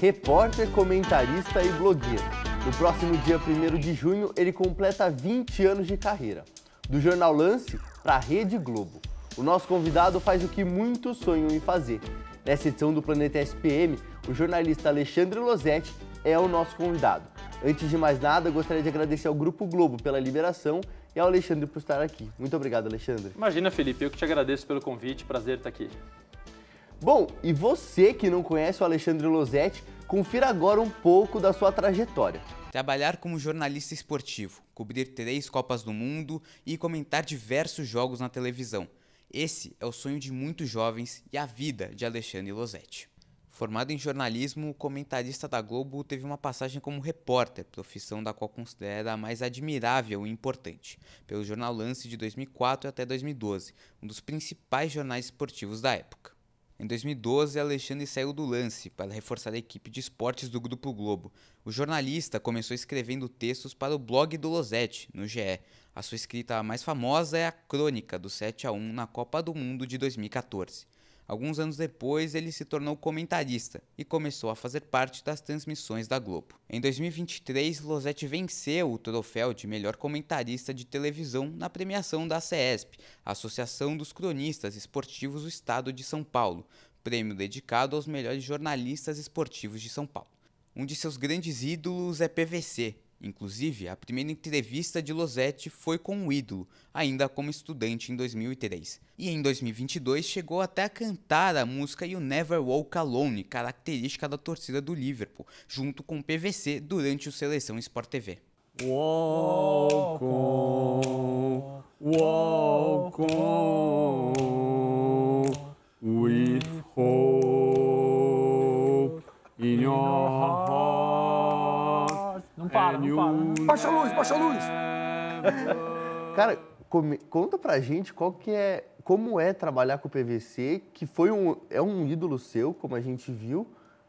repórter, comentarista e blogueiro. No próximo dia 1 de junho, ele completa 20 anos de carreira. Do jornal Lance para a Rede Globo. O nosso convidado faz o que muitos sonham em fazer. Nessa edição do Planeta SPM, o jornalista Alexandre Losetti é o nosso convidado. Antes de mais nada, gostaria de agradecer ao Grupo Globo pela liberação e ao Alexandre por estar aqui. Muito obrigado, Alexandre. Imagina, Felipe, eu que te agradeço pelo convite, prazer estar aqui. Bom, e você que não conhece o Alexandre Losetti, Confira agora um pouco da sua trajetória. Trabalhar como jornalista esportivo, cobrir três Copas do Mundo e comentar diversos jogos na televisão. Esse é o sonho de muitos jovens e a vida de Alexandre Losetti. Formado em jornalismo, o comentarista da Globo teve uma passagem como repórter, profissão da qual considera a mais admirável e importante, pelo jornal Lance de 2004 até 2012, um dos principais jornais esportivos da época. Em 2012, Alexandre saiu do lance para reforçar a equipe de esportes do Grupo Globo. O jornalista começou escrevendo textos para o blog do Losetti, no GE. A sua escrita mais famosa é a crônica do 7 a 1 na Copa do Mundo de 2014. Alguns anos depois, ele se tornou comentarista e começou a fazer parte das transmissões da Globo. Em 2023, Losetti venceu o troféu de melhor comentarista de televisão na premiação da CESP, Associação dos Cronistas Esportivos do Estado de São Paulo, prêmio dedicado aos melhores jornalistas esportivos de São Paulo. Um de seus grandes ídolos é PVC, Inclusive, a primeira entrevista de Losetti foi com o ídolo, ainda como estudante em 2003. E em 2022 chegou até a cantar a música You Never Walk Alone, característica da torcida do Liverpool, junto com o PVC durante o Seleção Sport TV. Walk on, walk on. Baixa a luz, baixa a luz. Cara, come, conta pra gente qual que é, como é trabalhar com o PVC, que foi um, é um ídolo seu, como a gente viu,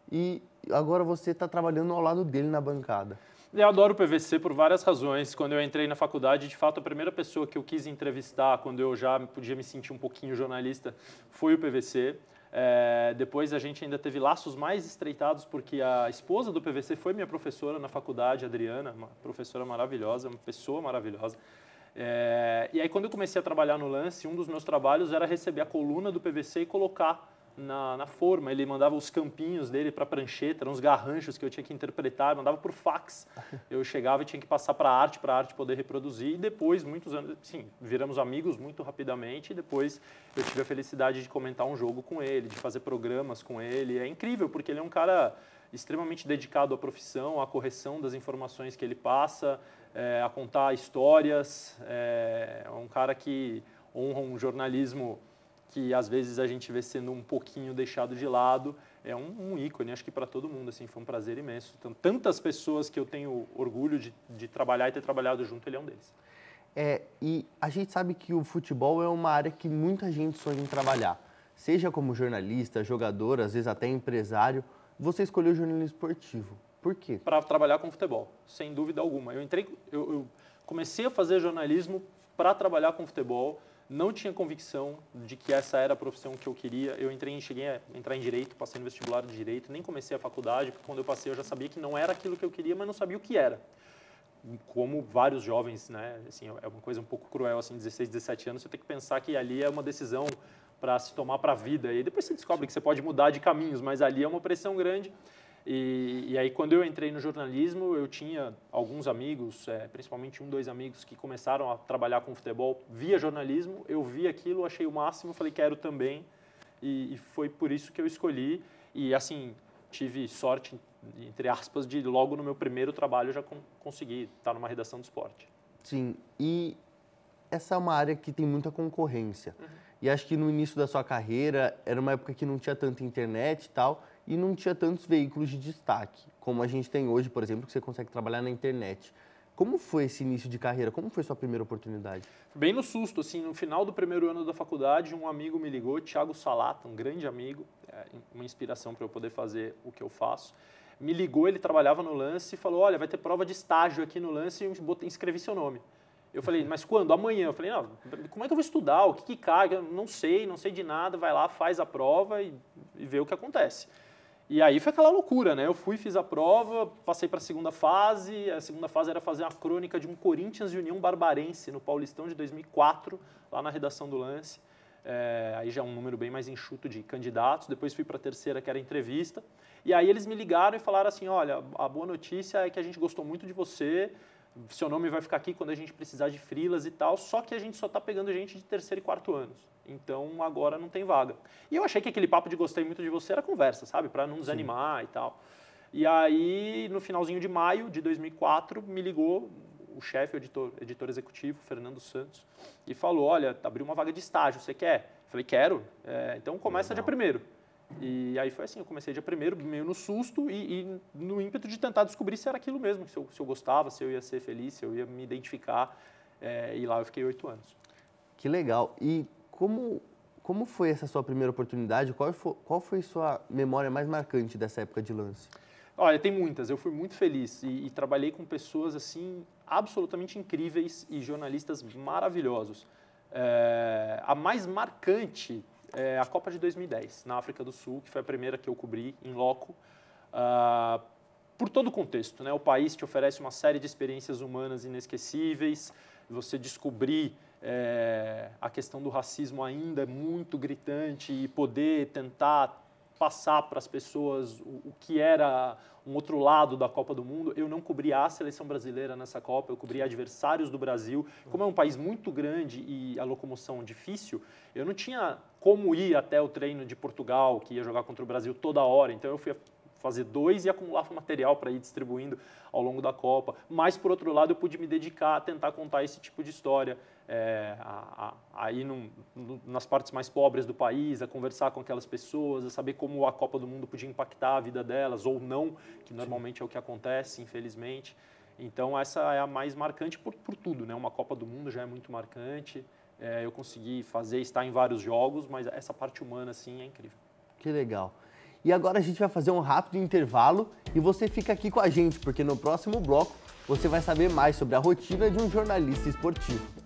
e agora você está trabalhando ao lado dele na bancada. Eu adoro o PVC por várias razões. Quando eu entrei na faculdade, de fato, a primeira pessoa que eu quis entrevistar, quando eu já podia me sentir um pouquinho jornalista, foi o PVC. É, depois a gente ainda teve laços mais estreitados, porque a esposa do PVC foi minha professora na faculdade, Adriana, uma professora maravilhosa, uma pessoa maravilhosa. É, e aí, quando eu comecei a trabalhar no lance, um dos meus trabalhos era receber a coluna do PVC e colocar na, na forma, ele mandava os campinhos dele para prancheta, eram uns garranchos que eu tinha que interpretar, mandava por fax. Eu chegava e tinha que passar para a arte, para a arte poder reproduzir. E depois, muitos anos, sim, viramos amigos muito rapidamente. E depois eu tive a felicidade de comentar um jogo com ele, de fazer programas com ele. É incrível, porque ele é um cara extremamente dedicado à profissão, à correção das informações que ele passa, é, a contar histórias. É, é um cara que honra um jornalismo que às vezes a gente vê sendo um pouquinho deixado de lado, é um, um ícone, acho que para todo mundo, assim, foi um prazer imenso. Então, tantas pessoas que eu tenho orgulho de, de trabalhar e ter trabalhado junto, ele é um deles. É, e a gente sabe que o futebol é uma área que muita gente sonha em trabalhar, seja como jornalista, jogador, às vezes até empresário. Você escolheu jornalismo esportivo. Por quê? Para trabalhar com futebol, sem dúvida alguma. Eu entrei, eu, eu comecei a fazer jornalismo para trabalhar com futebol, não tinha convicção de que essa era a profissão que eu queria. Eu entrei, cheguei a entrar em direito, passei no vestibular de direito, nem comecei a faculdade, porque quando eu passei eu já sabia que não era aquilo que eu queria, mas não sabia o que era. Como vários jovens, né? Assim, é uma coisa um pouco cruel, assim, 16, 17 anos, você tem que pensar que ali é uma decisão para se tomar para a vida. E depois você descobre que você pode mudar de caminhos, mas ali é uma pressão grande. E, e, aí, quando eu entrei no jornalismo, eu tinha alguns amigos, é, principalmente um, dois amigos, que começaram a trabalhar com futebol via jornalismo. Eu vi aquilo, achei o máximo, falei, quero também. E, e foi por isso que eu escolhi. E, assim, tive sorte, entre aspas, de logo no meu primeiro trabalho já com, conseguir estar numa redação de esporte. Sim, e essa é uma área que tem muita concorrência. Uhum. E acho que no início da sua carreira, era uma época que não tinha tanta internet e tal e não tinha tantos veículos de destaque, como a gente tem hoje, por exemplo, que você consegue trabalhar na internet. Como foi esse início de carreira? Como foi sua primeira oportunidade? Bem no susto, assim, no final do primeiro ano da faculdade, um amigo me ligou, Thiago Salata, um grande amigo, é, uma inspiração para eu poder fazer o que eu faço. Me ligou, ele trabalhava no lance e falou: Olha, vai ter prova de estágio aqui no lance e escrevi seu nome. Eu falei, mas quando? Amanhã. Eu falei, não, como é que eu vou estudar? O que, que cai? Eu não sei, não sei de nada. Vai lá, faz a prova e, e vê o que acontece. E aí foi aquela loucura, né? Eu fui, fiz a prova, passei para a segunda fase. A segunda fase era fazer a crônica de um Corinthians e União Barbarense no Paulistão de 2004, lá na redação do Lance. É, aí já é um número bem mais enxuto de candidatos. Depois fui para a terceira, que era entrevista. E aí eles me ligaram e falaram assim: olha, a boa notícia é que a gente gostou muito de você seu nome vai ficar aqui quando a gente precisar de frilas e tal, só que a gente só está pegando gente de terceiro e quarto anos. Então agora não tem vaga. E eu achei que aquele papo de gostei muito de você era conversa, sabe? Para não desanimar Sim. e tal. E aí, no finalzinho de maio de 2004, me ligou o chefe, editor, editor executivo, Fernando Santos, e falou: Olha, abriu uma vaga de estágio, você quer? Eu falei: Quero. É, então começa Legal. dia primeiro. E aí foi assim, eu comecei dia primeiro, meio no susto e, e no ímpeto de tentar descobrir se era aquilo mesmo, se eu, se eu, gostava, se eu ia ser feliz, se eu ia me identificar. É, e lá eu fiquei oito anos. Que legal. E como, como foi essa sua primeira oportunidade? Qual foi, qual foi sua memória mais marcante dessa época de lance? Olha, tem muitas. Eu fui muito feliz e, e trabalhei com pessoas assim absolutamente incríveis e jornalistas maravilhosos. É, a mais marcante é, a Copa de 2010, na África do Sul, que foi a primeira que eu cobri em loco, ah, por todo o contexto. Né? O país te oferece uma série de experiências humanas inesquecíveis, você descobrir é, a questão do racismo ainda é muito gritante e poder tentar passar para as pessoas o, o, que era um outro lado da Copa do Mundo. Eu não cobri a seleção brasileira nessa Copa, eu cobri adversários do Brasil. Como é um país muito grande e a locomoção difícil, eu não tinha como ir até o treino de Portugal, que ia jogar contra o Brasil toda hora. Então eu fui fazer dois e acumular material para ir distribuindo ao longo da Copa. Mas, por outro lado, eu pude me dedicar a tentar contar esse tipo de história, é, a, a, a ir num, nas partes mais pobres do país, a conversar com aquelas pessoas, a saber como a Copa do Mundo podia impactar a vida delas ou não, que normalmente Sim. é o que acontece, infelizmente. Então, essa é a mais marcante por, por tudo, né? Uma Copa do Mundo já é muito marcante. É, eu consegui fazer, estar em vários jogos, mas essa parte humana, assim, é incrível. Que legal. E agora a gente vai fazer um rápido intervalo e você fica aqui com a gente, porque no próximo bloco você vai saber mais sobre a rotina de um jornalista esportivo.